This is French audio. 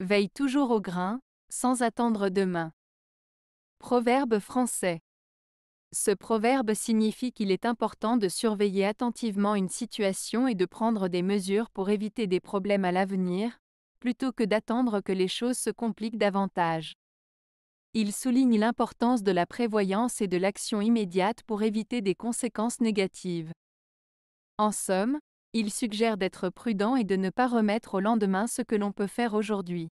Veille toujours au grain, sans attendre demain. Proverbe français. Ce proverbe signifie qu'il est important de surveiller attentivement une situation et de prendre des mesures pour éviter des problèmes à l'avenir, plutôt que d'attendre que les choses se compliquent davantage. Il souligne l'importance de la prévoyance et de l'action immédiate pour éviter des conséquences négatives. En somme, il suggère d'être prudent et de ne pas remettre au lendemain ce que l'on peut faire aujourd'hui.